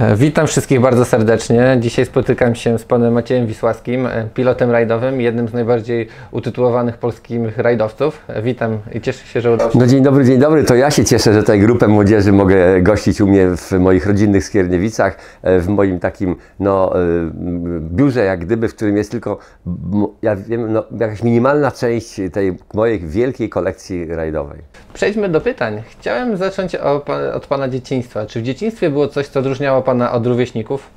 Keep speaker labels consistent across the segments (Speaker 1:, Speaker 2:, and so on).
Speaker 1: E, witam wszystkich bardzo serdecznie. Dzisiaj spotykam się z panem Maciejem Wisłaskim, e, pilotem rajdowym, jednym z najbardziej utytułowanych polskich rajdowców. E, witam i cieszę się, że udało się.
Speaker 2: No dzień dobry, dzień dobry. To ja się cieszę, że tutaj grupę młodzieży mogę gościć u mnie w moich rodzinnych Skierniewicach, w moim takim no, biurze jak gdyby, w którym jest tylko ja wiem, no, jakaś minimalna część tej mojej wielkiej kolekcji rajdowej.
Speaker 1: Przejdźmy do pytań. Chciałem zacząć od pana dzieciństwa. Czy w dzieciństwie było coś, co odróżniało Pana od rówieśników?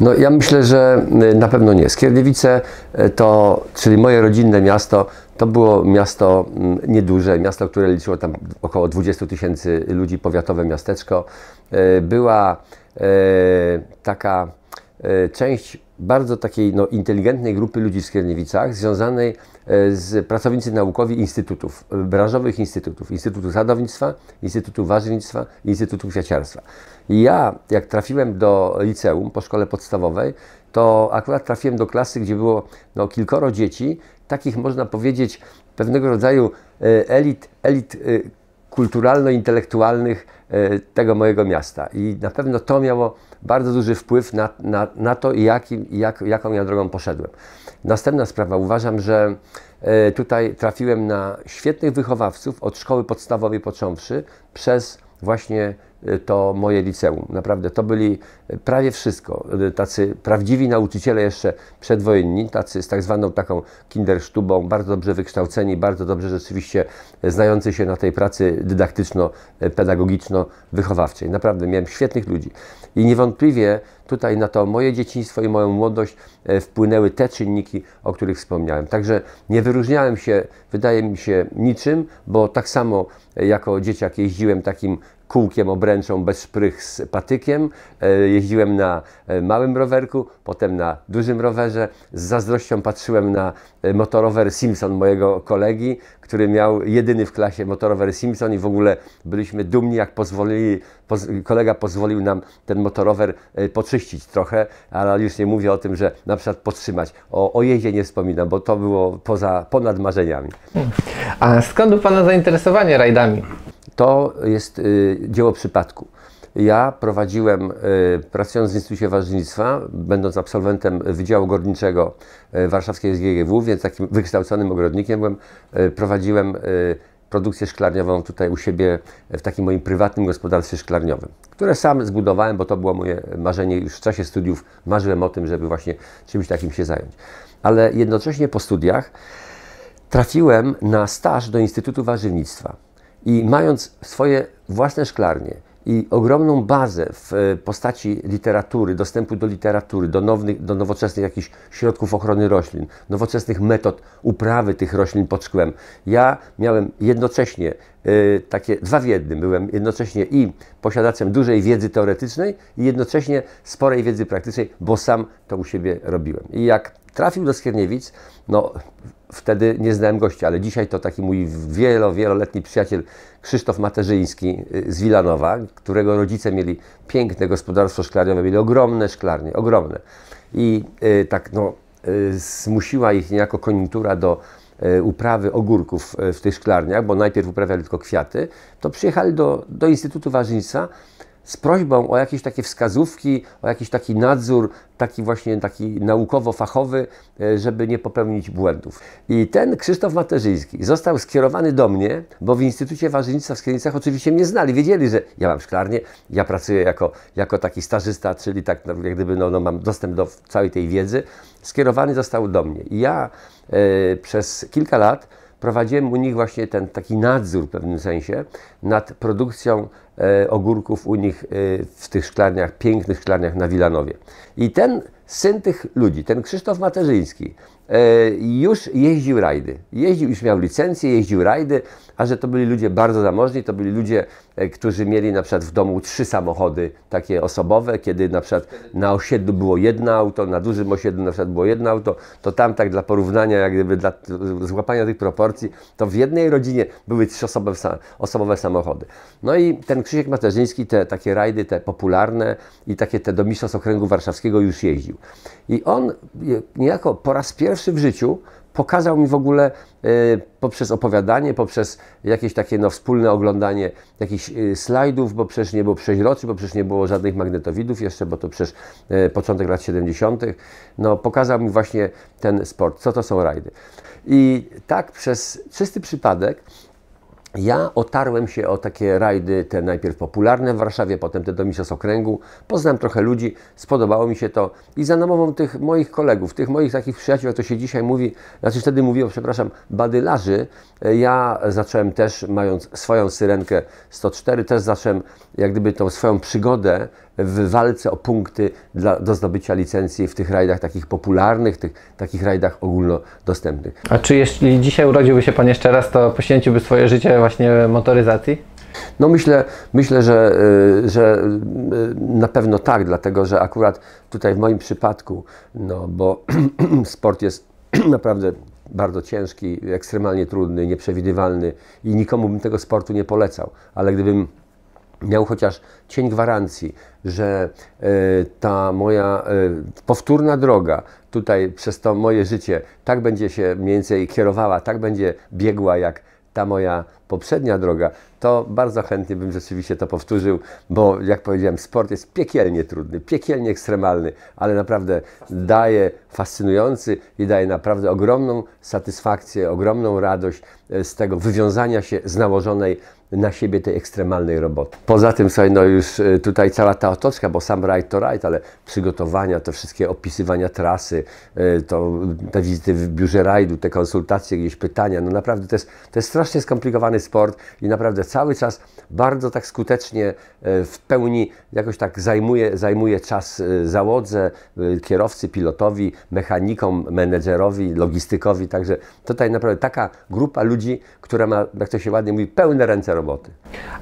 Speaker 2: No ja myślę, że y, na pewno nie. Skierniewice y, to, czyli moje rodzinne miasto, to było miasto mm, nieduże, miasto, które liczyło tam około 20 tysięcy ludzi, powiatowe miasteczko. Y, była taka część bardzo takiej no, inteligentnej grupy ludzi w Skierniewicach, związanej e, z pracownicy naukowi instytutów, e, branżowych instytutów, Instytutu Sadownictwa, Instytutu Warzywnictwa, Instytutu Kwiaciarstwa. I ja, jak trafiłem do liceum po szkole podstawowej, to akurat trafiłem do klasy, gdzie było no, kilkoro dzieci, takich można powiedzieć pewnego rodzaju e, elit, elit kulturalno-intelektualnych e, tego mojego miasta. I na pewno to miało bardzo duży wpływ na, na, na to, jaki, jak, jaką ja drogą poszedłem. Następna sprawa. Uważam, że e, tutaj trafiłem na świetnych wychowawców od szkoły podstawowej począwszy przez właśnie Y, to moje liceum. Naprawdę to byli y, prawie wszystko. Y, tacy prawdziwi nauczyciele jeszcze przedwojenni, tacy z tak zwaną taką kindersztubą, bardzo dobrze wykształceni, bardzo dobrze rzeczywiście znający się na tej pracy dydaktyczno-pedagogiczno-wychowawczej. Naprawdę miałem świetnych ludzi. I niewątpliwie tutaj na to moje dzieciństwo i moją młodość e, wpłynęły te czynniki, o których wspomniałem. Także nie wyróżniałem się, wydaje mi się, niczym, bo tak samo e, jako dzieciak jeździłem takim kółkiem, obręczą bez szprych z patykiem. E, jeździłem na e, małym rowerku, potem na dużym rowerze. Z zazdrością patrzyłem na e, motorower Simpson mojego kolegi, który miał jedyny w klasie motorower Simpson i w ogóle byliśmy dumni, jak pozwolili, poz, kolega pozwolił nam ten motorower poczyścić trochę, ale już nie mówię o tym, że na przykład podtrzymać. O, o jeździe nie wspominam, bo to było poza, ponad marzeniami.
Speaker 1: A skąd u Pana zainteresowanie rajdami?
Speaker 2: To jest y, dzieło przypadku. Ja prowadziłem, y, pracując w Instytucie Ważnictwa, będąc absolwentem Wydziału Górniczego y, Warszawskiej SGGW, więc takim wykształconym ogrodnikiem byłem, prowadziłem produkcję szklarniową tutaj u siebie w takim moim prywatnym gospodarstwie szklarniowym, które sam zbudowałem, bo to było moje marzenie już w czasie studiów. Marzyłem o tym, żeby właśnie czymś takim się zająć. Ale jednocześnie po studiach trafiłem na staż do Instytutu Warzywnictwa. I mając swoje własne szklarnie i ogromną bazę w e, postaci literatury, dostępu do literatury, do, nowych, do nowoczesnych jakichś środków ochrony roślin, nowoczesnych metod uprawy tych roślin pod szkłem, ja miałem jednocześnie y, takie dwa w jednym. Byłem jednocześnie i posiadaczem dużej wiedzy teoretycznej i jednocześnie sporej wiedzy praktycznej, bo sam to u siebie robiłem. I jak Trafił do Skierniewic, no wtedy nie znałem gości, ale dzisiaj to taki mój wielo, wieloletni przyjaciel Krzysztof Materzyński y, z Wilanowa, którego rodzice mieli piękne gospodarstwo szklarniowe, mieli ogromne szklarnie, ogromne. I y, tak no, y, zmusiła ich niejako koniunktura do y, uprawy ogórków y, w tych szklarniach, bo najpierw uprawiali tylko kwiaty, to przyjechali do, do Instytutu Warzyńca z prośbą o jakieś takie wskazówki, o jakiś taki nadzór, taki właśnie taki naukowo-fachowy, e, żeby nie popełnić błędów. I ten Krzysztof Materzyński został skierowany do mnie, bo w Instytucie Warzywnictwa w Skiernicach oczywiście mnie znali, wiedzieli, że ja mam szklarnię, ja pracuję jako, jako taki stażysta, czyli tak no, jak gdyby no, no, mam dostęp do całej tej wiedzy. Skierowany został do mnie. I ja y, przez kilka lat prowadziłem u nich właśnie ten taki nadzór w pewnym sensie nad produkcją E, ogórków u nich e, w tych szklarniach, pięknych szklarniach na Wilanowie. I ten syn tych ludzi, ten Krzysztof Materzyński, E, już jeździł rajdy. Jeździł, już miał licencję, jeździł rajdy, a że to byli ludzie bardzo zamożni, to byli ludzie, e, którzy mieli na przykład w domu trzy samochody takie osobowe, kiedy na przykład na osiedlu było jedno auto, na dużym osiedlu na przykład było jedno auto, to tam tak dla porównania, jak gdyby dla złapania tych proporcji, to w jednej rodzinie były trzy osobowe, osobowe samochody. No i ten Krzysiek Materzyński te takie rajdy, te popularne i takie te do mistrzostw okręgu warszawskiego już jeździł. I on niejako po raz pierwszy pierwszy w życiu pokazał mi w ogóle e, poprzez opowiadanie, poprzez jakieś takie no, wspólne oglądanie jakichś e, slajdów, bo przecież nie było przeźroczy, bo przecież nie było żadnych magnetowidów jeszcze, bo to przecież e, początek lat 70. No, pokazał mi właśnie ten sport, co to są rajdy. I tak przez czysty przypadek ja otarłem się o takie rajdy, te najpierw popularne w Warszawie, potem te do Mistrzostw Okręgu. Poznałem trochę ludzi, spodobało mi się to i za namową tych moich kolegów, tych moich takich przyjaciół, jak to się dzisiaj mówi, znaczy wtedy mówiło, przepraszam, badylarzy, ja zacząłem też, mając swoją syrenkę 104, też zacząłem jak gdyby tą swoją przygodę w walce o punkty dla, do zdobycia licencji w tych rajdach takich popularnych, tych takich rajdach ogólnodostępnych.
Speaker 1: A czy jeśli dzisiaj urodziłby się Pan jeszcze raz, to poświęciłby swoje życie właśnie motoryzacji?
Speaker 2: No myślę, myślę że, y, że y, na pewno tak, dlatego że akurat tutaj w moim przypadku, no bo sport jest naprawdę bardzo ciężki, ekstremalnie trudny, nieprzewidywalny i nikomu bym tego sportu nie polecał, ale gdybym miał chociaż cień gwarancji, że y, ta moja powtórna droga tutaj przez to moje życie tak będzie się mniej więcej kierowała, tak będzie biegła jak ta moja poprzednia droga, to bardzo chętnie bym rzeczywiście to powtórzył, bo jak powiedziałem, sport jest piekielnie trudny, piekielnie ekstremalny, ale naprawdę daje fascynujący i daje naprawdę ogromną satysfakcję, ogromną radość. E, z tego wywiązania się z nałożonej na siebie tej ekstremalnej roboty. Poza tym sobie, no już e, tutaj cała ta otoczka, bo sam ride to ride, ale przygotowania, te wszystkie opisywania trasy, e, to, te wizyty w biurze rajdu, te konsultacje, gdzieś pytania, no naprawdę to jest, to jest strasznie skomplikowany sport i naprawdę cały czas bardzo tak skutecznie w pełni jakoś tak zajmuje, zajmuje czas załodze, kierowcy, pilotowi, mechanikom, menedżerowi, logistykowi, także tutaj naprawdę taka grupa ludzi, ludzi, która ma, jak to się ładnie mówi, pełne ręce roboty.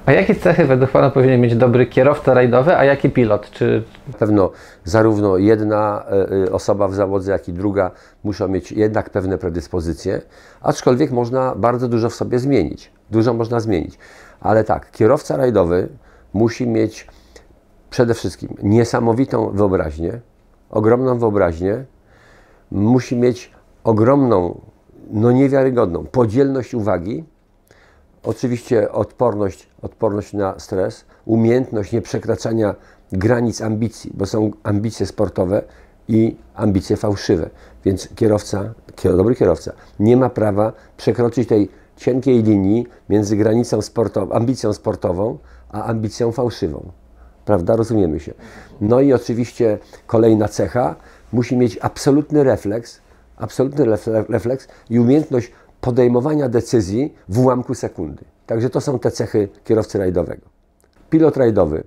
Speaker 1: A jakie cechy według Pana powinien mieć dobry
Speaker 2: kierowca rajdowy, a jaki pilot? Czy... Na pewno zarówno jedna e, e, osoba w zawodzie, jak i druga muszą mieć jednak pewne predyspozycje, aczkolwiek można bardzo dużo w sobie zmienić. Dużo można zmienić. Ale tak, kierowca rajdowy musi mieć przede wszystkim niesamowitą wyobraźnię, ogromną wyobraźnię, musi mieć ogromną no niewiarygodną podzielność uwagi, oczywiście odporność, odporność na stres, umiejętność nieprzekraczania granic ambicji, bo są ambicje sportowe i ambicje fałszywe. Więc kierowca, dobry kierowca, nie ma prawa przekroczyć tej cienkiej linii między granicą sportową, ambicją sportową, a ambicją fałszywą. Prawda? Rozumiemy się. No i oczywiście kolejna cecha musi mieć absolutny refleks absolutny refleks i umiejętność podejmowania decyzji w ułamku sekundy. Także to są te cechy kierowcy rajdowego. Pilot rajdowy.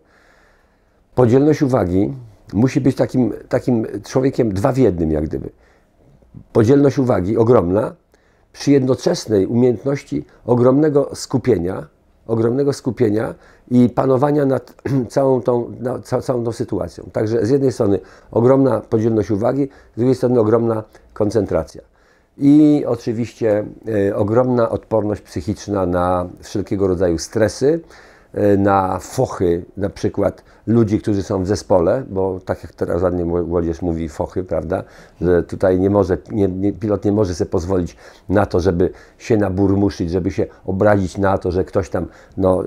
Speaker 2: Podzielność uwagi musi być takim, takim człowiekiem dwa w jednym, jak gdyby. Podzielność uwagi ogromna, przy jednoczesnej umiejętności ogromnego skupienia, ogromnego skupienia i panowania nad całą tą, całą tą sytuacją. Także z jednej strony ogromna podzielność uwagi, z drugiej strony ogromna koncentracja. I oczywiście y, ogromna odporność psychiczna na wszelkiego rodzaju stresy, E, na fochy na przykład ludzi, którzy są w zespole, bo tak jak teraz ładnie młodzież mówi fochy, prawda, że tutaj nie może, nie, nie, pilot nie może sobie pozwolić na to, żeby się naburmuszyć, żeby się obrazić na to, że ktoś tam no,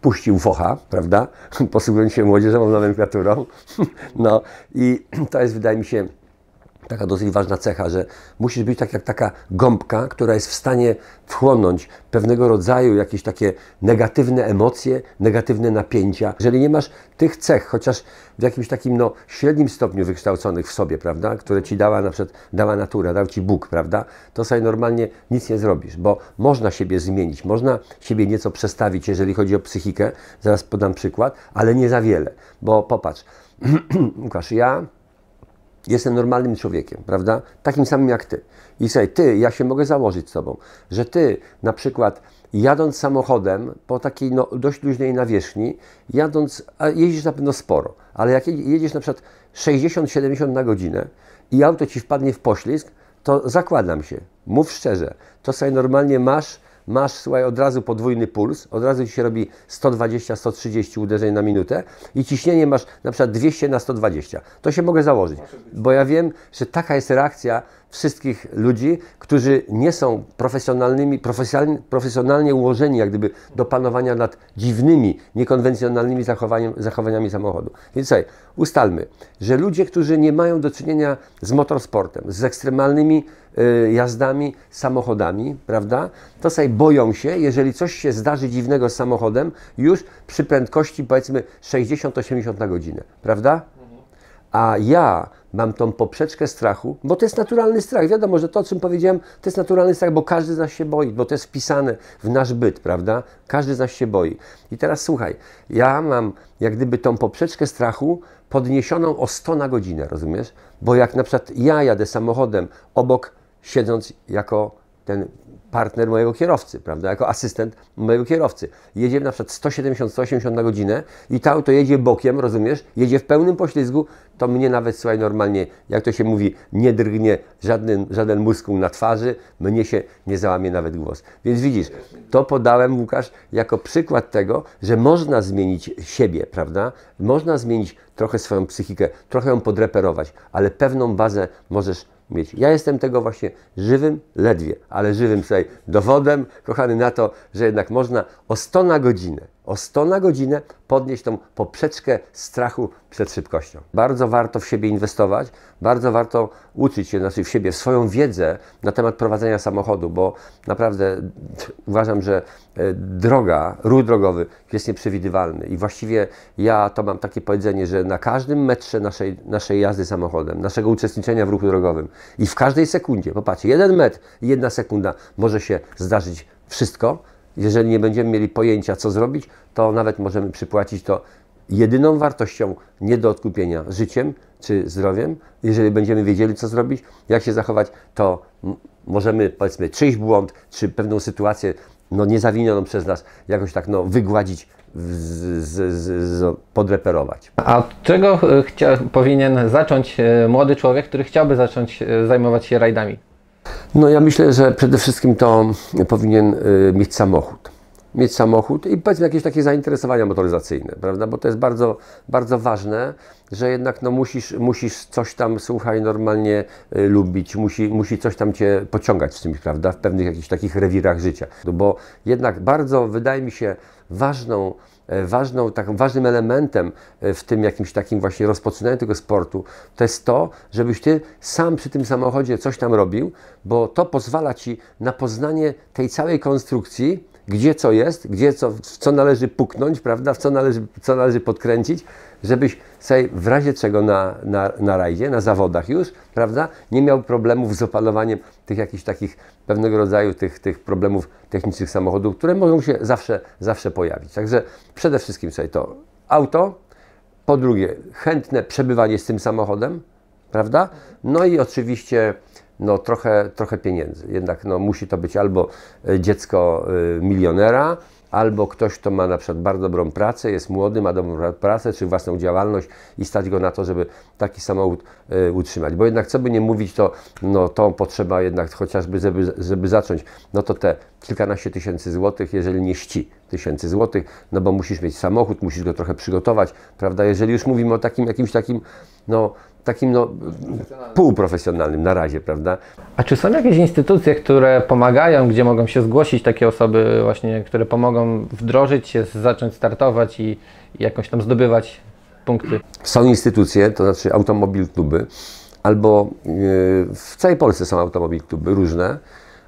Speaker 2: puścił focha, prawda, posługując się młodzieżową nomenklaturą. No i to jest, wydaje mi się, taka dosyć ważna cecha, że musisz być tak jak taka gąbka, która jest w stanie wchłonąć pewnego rodzaju jakieś takie negatywne emocje, negatywne napięcia. Jeżeli nie masz tych cech, chociaż w jakimś takim no, średnim stopniu wykształconych w sobie, prawda, które ci dała na przykład dała natura, dał ci Bóg, prawda, to sobie normalnie nic nie zrobisz, bo można siebie zmienić, można siebie nieco przestawić, jeżeli chodzi o psychikę, zaraz podam przykład, ale nie za wiele, bo popatrz, Łukasz, ja jestem normalnym człowiekiem, prawda? Takim samym jak ty. I sobie ty, ja się mogę założyć z tobą, że ty na przykład jadąc samochodem po takiej no, dość luźnej nawierzchni, jadąc, a jeździsz na pewno sporo, ale jak jedziesz na przykład 60-70 na godzinę i auto ci wpadnie w poślizg, to zakładam się, mów szczerze, to sobie normalnie masz masz, słuchaj, od razu podwójny puls, od razu ci się robi 120-130 uderzeń na minutę i ciśnienie masz na przykład 200 na 120. To się mogę założyć, bo ja wiem, że taka jest reakcja wszystkich ludzi, którzy nie są profesjonalnymi, profesjonalnie, profesjonalnie ułożeni jak gdyby do panowania nad dziwnymi, niekonwencjonalnymi zachowaniami samochodu. Więc słuchaj, ustalmy, że ludzie, którzy nie mają do czynienia z motorsportem, z ekstremalnymi Y, jazdami samochodami, prawda? To sobie boją się, jeżeli coś się zdarzy dziwnego z samochodem, już przy prędkości powiedzmy 60-80 na godzinę, prawda? A ja mam tą poprzeczkę strachu, bo to jest naturalny strach. Wiadomo, że to, o czym powiedziałem, to jest naturalny strach, bo każdy z nas się boi, bo to jest wpisane w nasz byt, prawda? Każdy z nas się boi. I teraz słuchaj, ja mam jak gdyby tą poprzeczkę strachu podniesioną o 100 na godzinę, rozumiesz? Bo jak na przykład ja jadę samochodem obok siedząc jako ten partner mojego kierowcy, prawda, jako asystent mojego kierowcy. Jedzie na przykład 170-180 na godzinę i to auto jedzie bokiem, rozumiesz, jedzie w pełnym poślizgu, to mnie nawet, słuchaj, normalnie, jak to się mówi, nie drgnie żaden, żaden muskuł na twarzy, mnie się nie załamie nawet głos. Więc widzisz, to podałem, Łukasz, jako przykład tego, że można zmienić siebie, prawda, można zmienić trochę swoją psychikę, trochę ją podreperować, ale pewną bazę możesz mieć. Ja jestem tego właśnie żywym, ledwie, ale żywym tutaj dowodem, kochany, na to, że jednak można o 100 na godzinę o 100 na godzinę podnieść tą poprzeczkę strachu przed szybkością. Bardzo warto w siebie inwestować, bardzo warto uczyć się znaczy w siebie, w swoją wiedzę na temat prowadzenia samochodu, bo naprawdę uważam, że e, droga, ruch drogowy jest nieprzewidywalny i właściwie ja to mam takie powiedzenie, że na każdym metrze naszej, naszej jazdy samochodem, naszego uczestniczenia w ruchu drogowym i w każdej sekundzie, popatrzcie, jeden metr i jedna sekunda może się zdarzyć wszystko, jeżeli nie będziemy mieli pojęcia, co zrobić, to nawet możemy przypłacić to jedyną wartością nie do odkupienia życiem czy zdrowiem. Jeżeli będziemy wiedzieli, co zrobić, jak się zachować, to możemy powiedzmy czyjś błąd, czy pewną sytuację no, niezawinioną przez nas jakoś tak no, wygładzić, z, z, z, no,
Speaker 1: podreperować. A od czego e, chcia, powinien zacząć e, młody człowiek, który chciałby zacząć e, zajmować się rajdami?
Speaker 2: No ja myślę, że przede wszystkim to powinien y, mieć samochód. Mieć samochód i powiedzmy jakieś takie zainteresowania motoryzacyjne, prawda? Bo to jest bardzo, bardzo ważne, że jednak no musisz, musisz coś tam, słuchaj, normalnie y, lubić, musi, musi coś tam cię pociągać z czymś, prawda? W pewnych jakichś takich rewirach życia. No, bo jednak bardzo, wydaje mi się, ważną E, ważną, tak, ważnym elementem e, w tym jakimś takim właśnie rozpoczynaniu tego sportu, to jest to, żebyś ty sam przy tym samochodzie coś tam robił, bo to pozwala ci na poznanie tej całej konstrukcji, gdzie co jest, gdzie co, w co należy puknąć, prawda, w co należy, co należy podkręcić, żebyś sobie w razie czego na, na, na rajdzie, na zawodach już, prawda, nie miał problemów z opalowaniem tych jakichś takich pewnego rodzaju tych, tych problemów technicznych samochodu, które mogą się zawsze, zawsze pojawić. Także przede wszystkim sobie to auto, po drugie chętne przebywanie z tym samochodem, prawda, no i oczywiście no trochę, trochę pieniędzy. Jednak no, musi to być albo e, dziecko e, milionera, albo ktoś, kto ma na przykład bardzo dobrą pracę, jest młody, ma dobrą pracę, czy własną działalność i stać go na to, żeby taki samochód e, utrzymać. Bo jednak, co by nie mówić, to, no, to potrzeba jednak chociażby, żeby, żeby zacząć, no to te kilkanaście tysięcy złotych, jeżeli nie ści tysięcy złotych, no bo musisz mieć samochód, musisz go trochę przygotować, prawda? Jeżeli już mówimy o takim jakimś takim, no takim no, półprofesjonalnym
Speaker 1: na razie, prawda? A czy są jakieś instytucje, które pomagają, gdzie mogą się zgłosić takie osoby właśnie, które pomogą wdrożyć się, zacząć startować i, i jakoś tam zdobywać punkty?
Speaker 2: Są instytucje, to znaczy automobil kluby, albo e, w całej Polsce są automobil kluby różne,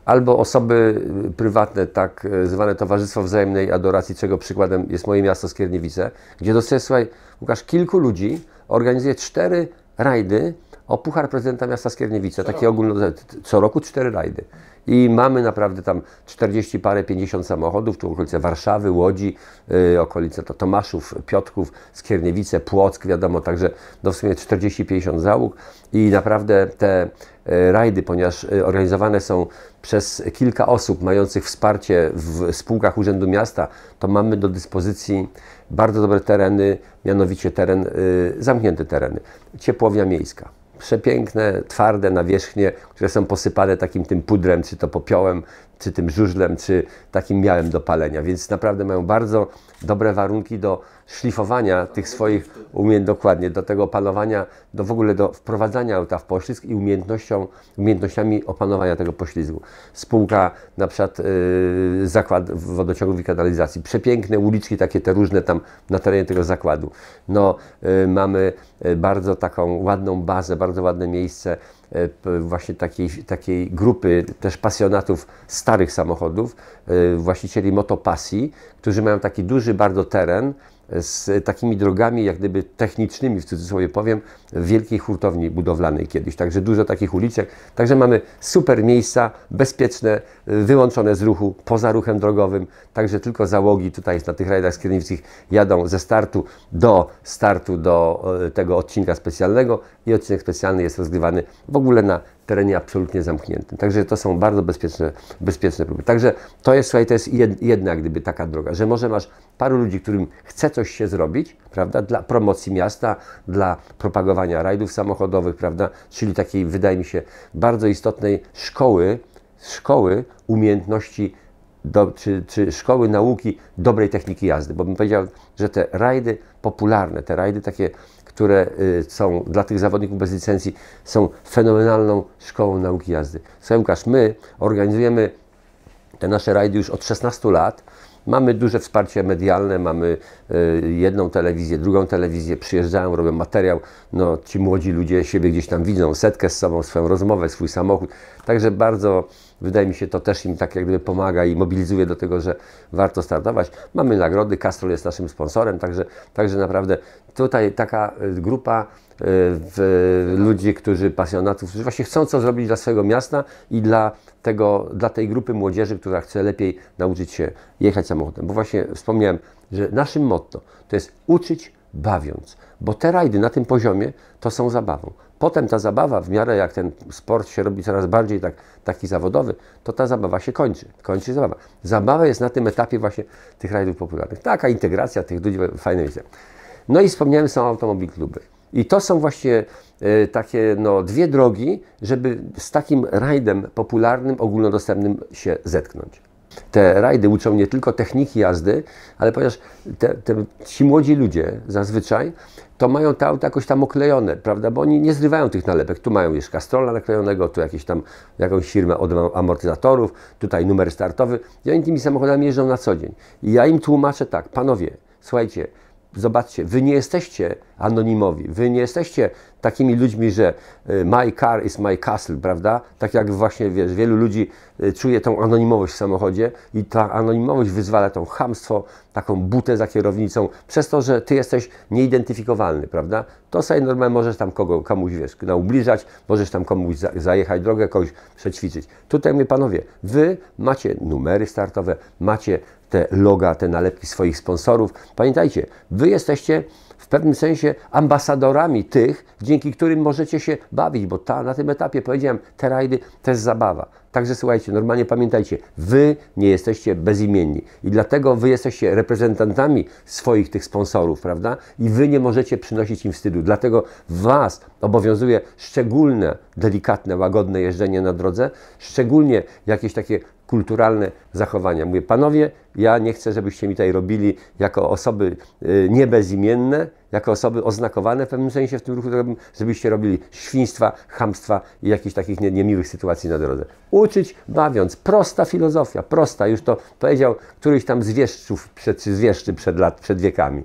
Speaker 2: albo osoby e, prywatne, tak e, zwane Towarzystwo Wzajemnej Adoracji, czego przykładem jest moje miasto Skierniewice, gdzie dosyć, słuchaj, Łukasz, kilku ludzi organizuje cztery rajdy o Puchar Prezydenta Miasta Skierniewice, co takie ogólne, co roku cztery rajdy. I mamy naprawdę tam 40 parę, 50 samochodów, tu okolice Warszawy, Łodzi, yy, okolice to Tomaszów, Piotków, Skierniewice, Płock, wiadomo, także no w sumie 40-50 załóg i naprawdę te y, rajdy, ponieważ y, organizowane są przez kilka osób mających wsparcie w spółkach Urzędu Miasta, to mamy do dyspozycji bardzo dobre tereny, mianowicie teren, y, zamknięte tereny, ciepłownia miejska przepiękne, twarde nawierzchnie, które są posypane takim tym pudrem, czy to popiołem, czy tym żużlem, czy takim miałem do palenia, więc naprawdę mają bardzo dobre warunki do szlifowania tych swoich umiejętności, dokładnie, do tego opanowania, do w ogóle do wprowadzania auta w poślizg i umiejętnością, umiejętnościami opanowania tego poślizgu. Spółka na przykład yy, zakład wodociągów i kanalizacji, przepiękne uliczki takie te różne tam na terenie tego zakładu. No, yy, mamy yy, bardzo taką ładną bazę, bardzo ładne miejsce, E, właśnie takiej, takiej grupy też pasjonatów starych samochodów, e, właścicieli motopasji, którzy mają taki duży bardzo teren, z takimi drogami, jak gdyby technicznymi, w cudzysłowie powiem, w wielkiej hurtowni budowlanej kiedyś. Także dużo takich uliczek. Także mamy super miejsca, bezpieczne, wyłączone z ruchu, poza ruchem drogowym. Także tylko załogi tutaj na tych rajdach skierniwskich jadą ze startu do startu do e, tego odcinka specjalnego i odcinek specjalny jest rozgrywany w ogóle na terenie absolutnie zamkniętym. Także to są bardzo bezpieczne, bezpieczne próby. Także to jest, słuchaj, to jest jedna gdyby taka droga, że może masz paru ludzi, którym chce coś się zrobić, prawda, dla promocji miasta, dla propagowania rajdów samochodowych, prawda, czyli takiej, wydaje mi się, bardzo istotnej szkoły, szkoły umiejętności do, czy, czy szkoły nauki dobrej techniki jazdy, bo bym powiedział, że te rajdy popularne. Te rajdy takie, które y, są dla tych zawodników bez licencji, są fenomenalną szkołą nauki jazdy. Słuchaj Łukasz, my organizujemy te nasze rajdy już od 16 lat. Mamy duże wsparcie medialne, mamy y, jedną telewizję, drugą telewizję, przyjeżdżają, robią materiał. No, ci młodzi ludzie siebie gdzieś tam widzą, setkę z sobą, swoją rozmowę, swój samochód. Także bardzo Wydaje mi się, to też im tak jak gdyby pomaga i mobilizuje do tego, że warto startować. Mamy nagrody, Castrol jest naszym sponsorem, także, także naprawdę tutaj taka y, grupa y, w ludzi, którzy pasjonatów, którzy właśnie chcą co zrobić dla swojego miasta i dla, tego, dla tej grupy młodzieży, która chce lepiej nauczyć się jechać samochodem. Bo właśnie wspomniałem, że naszym motto to jest uczyć bawiąc, bo te rajdy na tym poziomie to są zabawą. Potem ta zabawa, w miarę jak ten sport się robi coraz bardziej tak, taki zawodowy, to ta zabawa się kończy. Kończy się zabawa. Zabawa jest na tym etapie właśnie tych rajdów popularnych. Taka integracja tych ludzi, fajne miejsce. No i wspomniałem, są automobil kluby. I to są właśnie y, takie no, dwie drogi, żeby z takim rajdem popularnym, ogólnodostępnym się zetknąć. Te rajdy uczą nie tylko techniki jazdy, ale ponieważ te, te, ci młodzi ludzie zazwyczaj to mają te auta jakoś tam oklejone, prawda? Bo oni nie zrywają tych nalepek. Tu mają już kastrola naklejonego, tu jakieś tam, jakąś firmę od amortyzatorów, tutaj numer startowy. I oni tymi samochodami jeżdżą na co dzień. I ja im tłumaczę tak, panowie, słuchajcie, zobaczcie, wy nie jesteście anonimowi, wy nie jesteście takimi ludźmi, że y, my car is my castle, prawda? Tak jak właśnie wiesz, wielu ludzi y, czuje tą anonimowość w samochodzie i ta anonimowość wyzwala tą hamstwo, taką butę za kierownicą, przez to, że ty jesteś nieidentyfikowalny, prawda? To sobie normalnie możesz tam kogo, komuś wiesz, naubliżać, możesz tam komuś za, zajechać drogę, kogoś przećwiczyć. Tutaj my panowie, wy macie numery startowe, macie te loga, te nalepki swoich sponsorów. Pamiętajcie, wy jesteście w pewnym sensie ambasadorami tych, dzięki którym możecie się bawić, bo ta, na tym etapie powiedziałem, te rajdy to jest zabawa. Także słuchajcie, normalnie pamiętajcie, wy nie jesteście bezimienni i dlatego wy jesteście reprezentantami swoich tych sponsorów, prawda? I wy nie możecie przynosić im wstydu. Dlatego was obowiązuje szczególne, delikatne, łagodne jeżdżenie na drodze, szczególnie jakieś takie kulturalne zachowania. Mówię, panowie, ja nie chcę, żebyście mi tutaj robili jako osoby y, niebezimienne, jako osoby oznakowane w pewnym sensie w tym ruchu żebyście robili świństwa, hamstwa i jakichś takich nie, niemiłych sytuacji na drodze. Uczyć, bawiąc. Prosta filozofia, prosta. Już to powiedział któryś tam z wieszczów, przed, czy z wieszczy przed, lat, przed wiekami.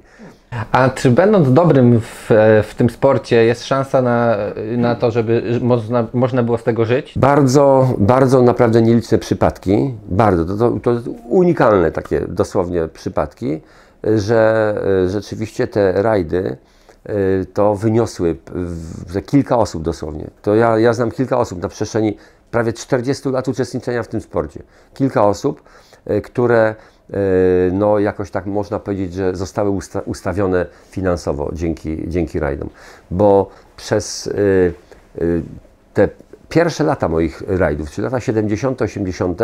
Speaker 1: A czy będąc dobrym w, w tym sporcie, jest szansa na, na to, żeby można, można było z tego żyć?
Speaker 2: Bardzo, bardzo naprawdę nieliczne przypadki, bardzo, to, to, to unikalne takie dosłownie przypadki, że e, rzeczywiście te rajdy e, to wyniosły kilka osób dosłownie. To ja, ja znam kilka osób na przestrzeni prawie 40 lat uczestniczenia w tym sporcie. Kilka osób, e, które E, no jakoś tak można powiedzieć, że zostały usta ustawione finansowo dzięki, dzięki rajdom, bo przez e, e, te pierwsze lata moich rajdów, czyli lata 70., 80.,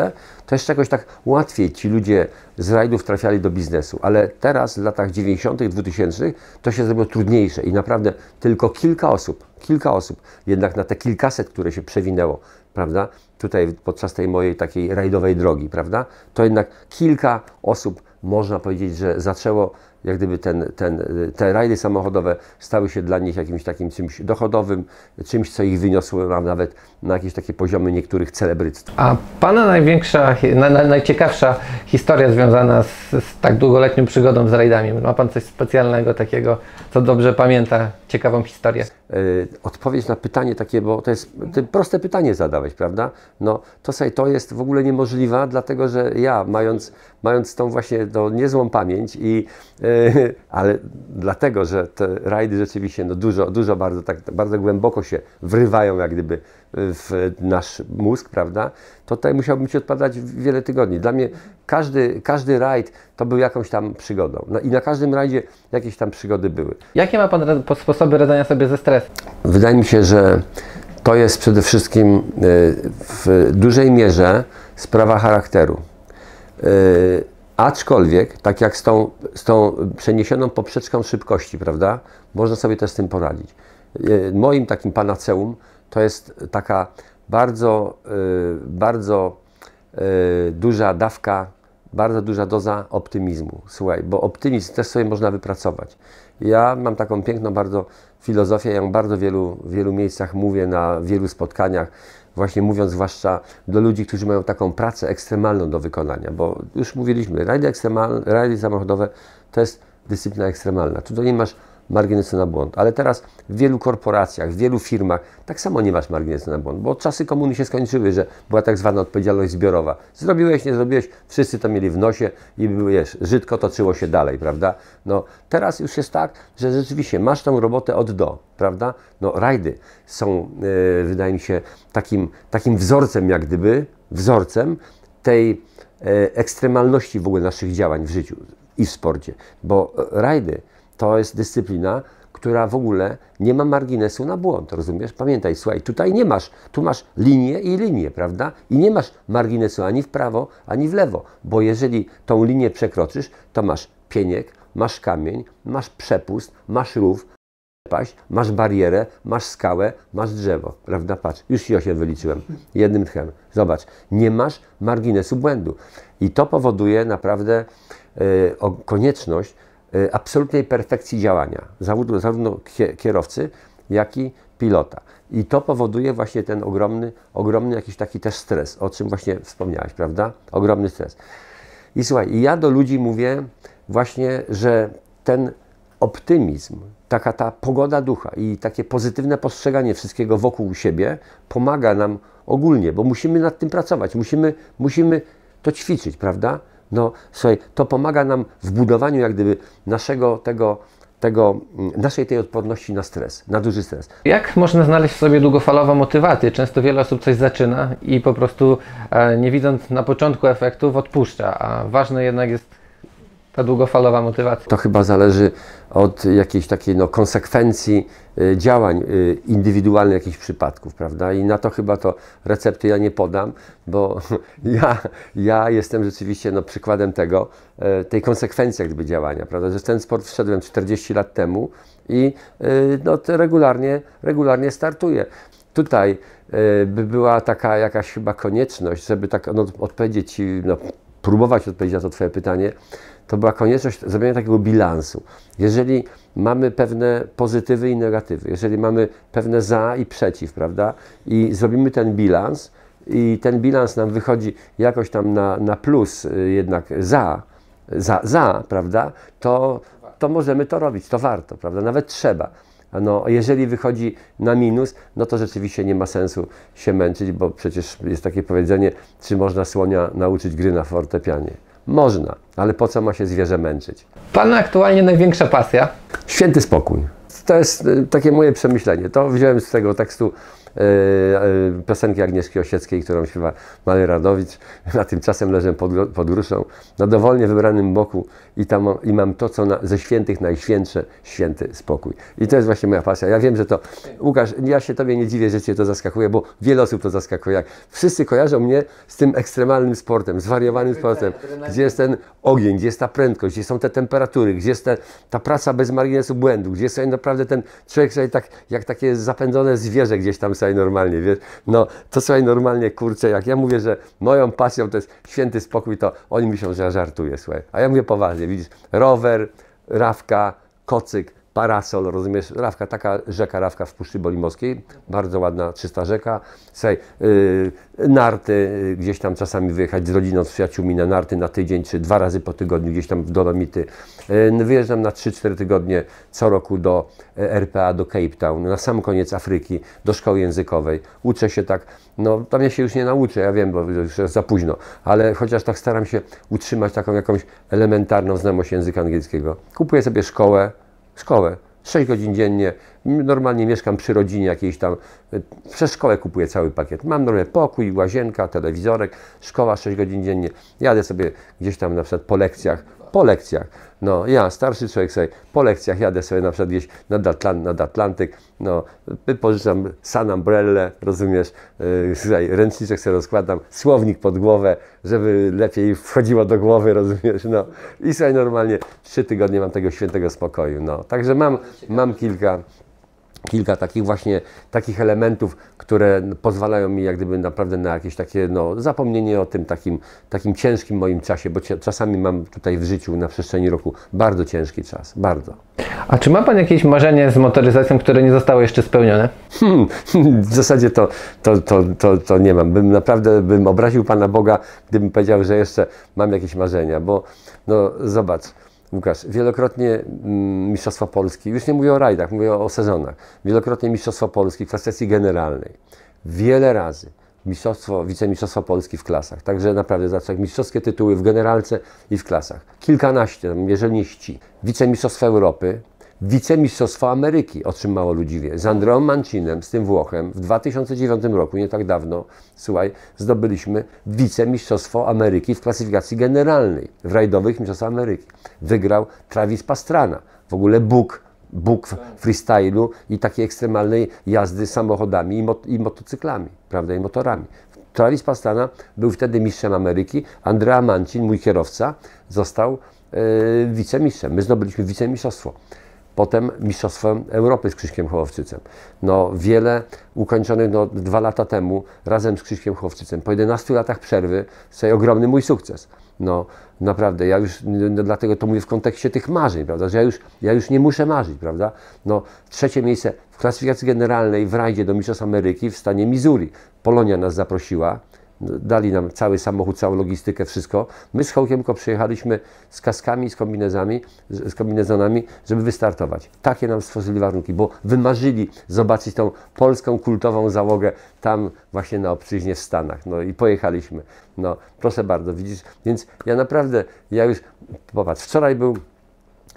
Speaker 2: to jeszcze jakoś tak łatwiej ci ludzie z rajdów trafiali do biznesu, ale teraz w latach 90., 2000 to się zrobiło trudniejsze i naprawdę tylko kilka osób, kilka osób jednak na te kilkaset, które się przewinęło prawda? Tutaj podczas tej mojej takiej rajdowej drogi, prawda? To jednak kilka osób, można powiedzieć, że zaczęło jak gdyby ten, ten, te rajdy samochodowe stały się dla nich jakimś takim czymś dochodowym, czymś, co ich wyniosło nawet na jakieś takie poziomy niektórych celebryctw.
Speaker 1: A Pana największa, na, na, najciekawsza historia związana z, z, tak długoletnią przygodą z rajdami? Ma Pan coś specjalnego takiego, co dobrze pamięta, ciekawą historię?
Speaker 2: Yy, odpowiedź na pytanie
Speaker 1: takie, bo to jest proste
Speaker 2: pytanie zadałeś, prawda? No to sobie to jest w ogóle niemożliwe, dlatego że ja mając, mając tą właśnie tą niezłą pamięć i yy, ale dlatego, że te rajdy rzeczywiście no dużo, dużo bardzo, tak, bardzo głęboko się wrywają jak gdyby e, w nasz mózg, prawda? To tutaj musiałbym ci odpadać wiele tygodni. Dla mnie każdy, każdy rajd to był jakąś tam przygodą. No I na każdym rajdzie jakieś tam przygody były. Jakie
Speaker 1: ma Pan sposoby radzenia sobie ze stresem?
Speaker 2: Wydaje mi się, że to jest przede wszystkim e, w dużej mierze sprawa charakteru. E, Aczkolwiek, tak jak z tą, z tą przeniesioną poprzeczką szybkości, prawda, można sobie też z tym poradzić. E, moim takim panaceum to jest taka bardzo, e, bardzo e, duża dawka, bardzo duża doza optymizmu. Słuchaj, bo optymizm też sobie można wypracować. Ja mam taką piękną bardzo filozofię, ja ją bardzo wielu, w wielu miejscach mówię, na wielu spotkaniach właśnie mówiąc zwłaszcza do ludzi, którzy mają taką pracę ekstremalną do wykonania, bo już mówiliśmy, rajdy, ekstremal, rajdy samochodowe to jest dyscyplina ekstremalna. Tu nie masz marginesu na błąd. Ale teraz w wielu korporacjach, w wielu firmach tak samo nie masz marginesu na błąd, bo czasy komuny się skończyły, że była tak zwana odpowiedzialność zbiorowa. Zrobiłeś, nie zrobiłeś, wszyscy to mieli w nosie i wiesz, żydko toczyło się dalej, prawda? No teraz już jest tak, że rzeczywiście masz tą robotę od do, prawda? No rajdy są, yy, wydaje mi się, takim, takim wzorcem jak gdyby, wzorcem tej e, ekstremalności w ogóle naszych działań w życiu i w sporcie, bo e, rajdy to jest dyscyplina, która w ogóle nie ma marginesu na błąd, rozumiesz? Pamiętaj, słuchaj, tutaj nie masz, tu masz linię i linię, prawda? I nie masz marginesu ani w prawo, ani w lewo, bo jeżeli tą linię przekroczysz, to masz pieniek, masz kamień, masz przepust, masz rów, przepaść, masz barierę, masz skałę, masz drzewo, prawda? Patrz, już ci się wyliczyłem jednym tchem. Zobacz, nie masz marginesu błędu. I to powoduje naprawdę y, o, konieczność Y, absolutnej perfekcji działania, zarówno kierowcy, jak i pilota. I to powoduje właśnie ten ogromny, ogromny jakiś taki też stres, o czym właśnie wspomniałeś, prawda? Ogromny stres. I słuchaj, ja do ludzi mówię właśnie, że ten optymizm, taka ta pogoda ducha i takie pozytywne postrzeganie wszystkiego wokół siebie pomaga nam ogólnie, bo musimy nad tym pracować, musimy, musimy to ćwiczyć, prawda? No słuchaj, to pomaga nam w budowaniu jak gdyby naszego tego, tego, mm, naszej
Speaker 1: tej odporności na stres, na duży stres. Jak można znaleźć w sobie długofalową motywację? Często wiele osób coś zaczyna i po prostu e, nie widząc na początku efektów odpuszcza, a ważne jednak jest ta długofalowa motywacja.
Speaker 2: To chyba zależy od jakiejś takiej no, konsekwencji y, działań y, indywidualnych jakichś przypadków, prawda? I na to chyba to recepty ja nie podam, bo ja, ja jestem rzeczywiście no, przykładem tego, y, tej konsekwencji jakby działania, prawda? Że ten sport wszedłem 40 lat temu i no, regularnie, regularnie startuję. Tutaj by była taka jakaś chyba konieczność, żeby tak no, odpowiedzieć no, próbować odpowiedzieć na to Twoje pytanie, to była konieczność zrobienia takiego bilansu. Jeżeli mamy pewne pozytywy i negatywy, jeżeli mamy pewne za i przeciw, prawda, i zrobimy ten bilans, i ten bilans nam wychodzi jakoś tam na, na plus, y, jednak za, za, za prawda, to, to możemy to robić, to warto, prawda, nawet trzeba. No, jeżeli wychodzi na minus, no to rzeczywiście nie ma sensu się męczyć, bo przecież jest takie powiedzenie, czy można słonia nauczyć gry na fortepianie. Można, ale po co ma się zwierzę męczyć?
Speaker 1: Pana aktualnie największa pasja?
Speaker 2: Święty spokój. To jest y, takie moje przemyślenie. To wziąłem z tego tekstu E, e, piosenki Agnieszki Osieckiej, którą śpiewa Mary Radowicz, a tymczasem leżę pod, pod na dowolnie wybranym boku i, tam, i mam to, co na, ze świętych najświętsze, święty spokój. I to jest właśnie moja pasja. Ja wiem, że to, Łukasz, ja się Tobie nie dziwię, że Cię to zaskakuje, bo wiele osób to zaskakuje. Jak wszyscy kojarzą mnie z tym ekstremalnym sportem, zwariowanym sportem, gdzie jest ten ogień, gdzie jest ta prędkość, gdzie są te temperatury, gdzie jest ta praca bez marginesu błędu, gdzie jest tak naprawdę ten człowiek sobie tak, jak takie zapędzone zwierzę gdzieś tam sobie słuchaj normalnie, wiesz, no to słuchaj normalnie, kurczę, jak ja mówię, że moją pasją to jest święty spokój, to oni myślą, że ja żartuję, słuchaj. A ja mówię poważnie, widzisz, rower, rawka, kocyk, parasol, rozumiesz, Rawka, taka rzeka Rawka w Puszczy Bolimowskiej, bardzo ładna, czysta rzeka, Słuchaj, yy, narty, y, gdzieś tam czasami wyjechać z rodziną, z przyjaciółmi na narty na tydzień, czy dwa razy po tygodniu, gdzieś tam w Dolomity. Yy, wyjeżdżam na 3-4 tygodnie co roku do y, RPA, do Cape Town, na sam koniec Afryki, do szkoły językowej. Uczę się tak, no tam ja się już nie nauczę, ja wiem, bo już jest za późno, ale chociaż tak staram się utrzymać taką jakąś elementarną znajomość języka angielskiego. Kupuję sobie szkołę, szkołę. 6 godzin dziennie, normalnie mieszkam przy rodzinie jakiejś tam, przez szkołę kupuję cały pakiet. Mam normalnie pokój, łazienka, telewizorek, szkoła 6 godzin dziennie. Jadę sobie gdzieś tam na przykład po lekcjach po lekcjach. No, ja, starszy człowiek sobie, po lekcjach jadę sobie na przykład gdzieś nad, Atlant nad Atlantyk, no, pożyczam san umbrellę, rozumiesz, yy, ręczniczek sobie rozkładam, słownik pod głowę, żeby lepiej wchodziło do głowy, rozumiesz, no. I sobie normalnie trzy tygodnie mam tego świętego spokoju, no. Także mam, mam kilka kilka takich właśnie takich elementów, które pozwalają mi jak gdyby naprawdę na jakieś takie no, zapomnienie o tym takim, takim ciężkim moim czasie, bo czasami mam tutaj w życiu na przestrzeni roku bardzo ciężki czas, bardzo.
Speaker 1: A czy ma Pan jakieś marzenie z motoryzacją, które nie zostało jeszcze spełnione? Hmm, w zasadzie to, to, to, to,
Speaker 2: to nie mam. Bym naprawdę bym obraził Pana Boga, gdybym powiedział, że jeszcze mam jakieś marzenia, bo no zobacz, Łukasz, wielokrotnie mm, Mistrzostwa Polski, już nie mówię o rajdach, mówię o sezonach, wielokrotnie Mistrzostwa Polski w klasyfikacji generalnej, wiele razy mistrzostwo, wicemistrzostwa Polski w klasach. Także naprawdę zawsze tak mistrzowskie tytuły w generalce i w klasach. Kilkanaście, jeżeli nie ści. Wicemistrzostwa Europy, wicemistrzostwo Ameryki otrzymało wie. Z Andreą Mancinem, z tym Włochem, w 2009 roku, nie tak dawno, słuchaj, zdobyliśmy wicemistrzostwo Ameryki w klasyfikacji generalnej, w rajdowych mistrzostwach Ameryki. Wygrał Travis Pastrana, w ogóle Bóg, Bóg freestylu i takiej ekstremalnej jazdy samochodami i, mot i motocyklami, prawda, i motorami. Travis Pastrana był wtedy mistrzem Ameryki, Andrea Mancin, mój kierowca, został yy, wicemistrzem. My zdobyliśmy wicemistrzostwo potem Mistrzostwem Europy z Krzyśkiem Hołowczycem. No, wiele ukończonych no, dwa lata temu razem z Krzyśkiem Hołowczycem. Po 11 latach przerwy, to ogromny mój sukces. No, naprawdę, ja już, no, dlatego to mówię w kontekście tych marzeń, prawda, że ja już, ja już nie muszę marzyć, prawda. No, trzecie miejsce w klasyfikacji generalnej w rajdzie do Mistrzostw Ameryki w stanie Missouri. Polonia nas zaprosiła dali nam cały samochód, całą logistykę, wszystko. My z Hołkiemko przyjechaliśmy z kaskami, z, kombinezami, z kombinezonami, żeby wystartować. Takie nam stworzyli warunki, bo wymarzyli zobaczyć tą polską kultową załogę tam właśnie na obczyźnie w Stanach. No i pojechaliśmy. No proszę bardzo, widzisz? Więc ja naprawdę, ja już, popatrz, wczoraj był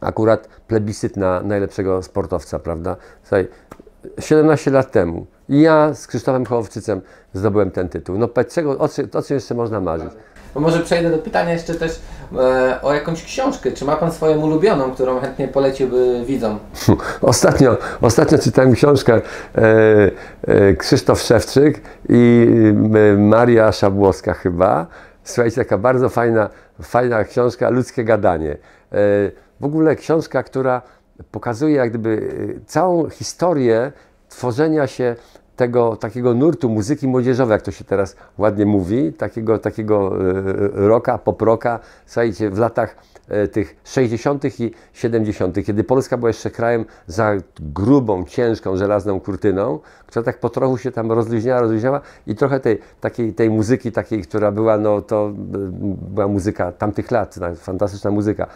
Speaker 2: akurat plebiscyt na najlepszego sportowca, prawda? Słuchaj, 17 lat temu i ja z Krzysztofem Hołowczycem zdobyłem ten tytuł. No czego, o, o czym jeszcze można marzyć?
Speaker 1: No może przejdę do pytania jeszcze też e, o jakąś książkę. Czy ma Pan swoją ulubioną, którą chętnie poleciłby widzom?
Speaker 2: Ostatnio, ostatnio czytałem książkę e, e, Krzysztof Szewczyk i Maria Szabłowska chyba. Słuchajcie, taka bardzo fajna, fajna książka, Ludzkie Gadanie. E, w ogóle książka, która pokazuje jak gdyby e, całą historię tworzenia się tego takiego nurtu muzyki młodzieżowej, jak to się teraz ładnie mówi, takiego, takiego e, roka, poproka, słuchajcie, w latach e, tych 60. i 70., kiedy Polska była jeszcze krajem za grubą, ciężką, żelazną kurtyną, która tak po trochu się tam rozluźniała, rozluźniała i trochę tej, takiej, tej muzyki takiej, która była, no to e, była muzyka tamtych lat, fantastyczna muzyka,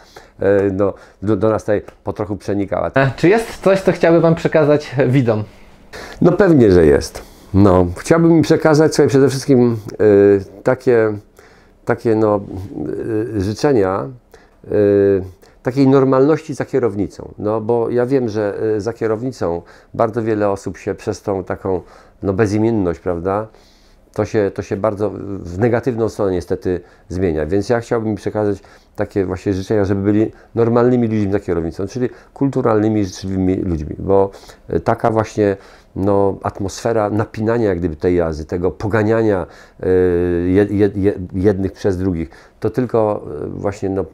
Speaker 2: no, do, do nas tutaj po trochu przenikała. Czy jest coś, co chciałby
Speaker 1: wam przekazać widzom?
Speaker 2: No pewnie, że jest. No, chciałbym mi przekazać sobie przede wszystkim y, takie, takie no, y, życzenia y, takiej normalności za kierownicą. No bo ja wiem, że y, za kierownicą bardzo wiele osób się przez tą taką no, bezimienność, prawda, to się, to się bardzo w negatywną stronę niestety zmienia. Więc ja chciałbym mi przekazać takie właśnie życzenia, żeby byli normalnymi ludźmi za kierownicą, czyli kulturalnymi, życzliwymi ludźmi, bo y, taka właśnie no, atmosfera napinania jak gdyby tej jazdy, tego poganiania y, jednych przez drugich, to tylko y, właśnie no,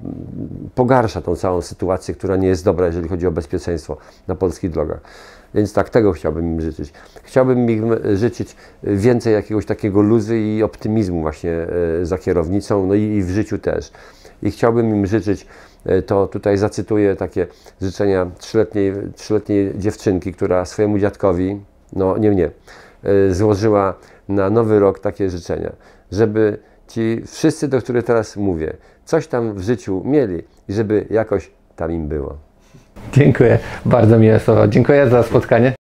Speaker 2: pogarsza tą całą sytuację, która nie jest dobra, jeżeli chodzi o bezpieczeństwo na polskich drogach. Więc tak, tego chciałbym im życzyć. Chciałbym im życzyć więcej jakiegoś takiego luzy i optymizmu właśnie y, za kierownicą, no i w życiu też. I chciałbym im życzyć, to tutaj zacytuję takie życzenia trzyletniej, trzyletniej dziewczynki, która swojemu dziadkowi, no nie mnie, y, złożyła na nowy rok takie życzenia, żeby ci wszyscy, do których teraz mówię, coś tam w życiu mieli i żeby jakoś tam im było.
Speaker 1: Dziękuję, bardzo miłe słowa. Dziękuję
Speaker 2: za spotkanie.